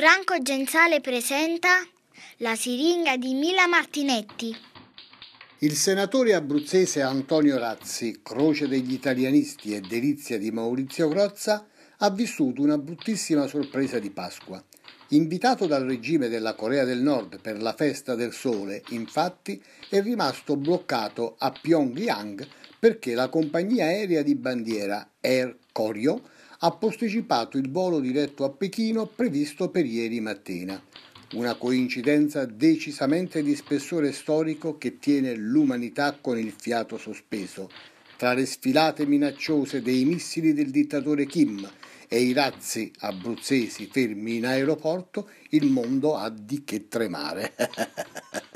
Franco Genzale presenta La siringa di Mila Martinetti. Il senatore abruzzese Antonio Razzi, croce degli italianisti e delizia di Maurizio Crozza, ha vissuto una bruttissima sorpresa di Pasqua. Invitato dal regime della Corea del Nord per la festa del sole, infatti, è rimasto bloccato a Pyongyang perché la compagnia aerea di bandiera Air Corio ha posticipato il volo diretto a Pechino previsto per ieri mattina. Una coincidenza decisamente di spessore storico che tiene l'umanità con il fiato sospeso, tra le sfilate minacciose dei missili del dittatore Kim e i razzi abruzzesi fermi in aeroporto, il mondo ha di che tremare.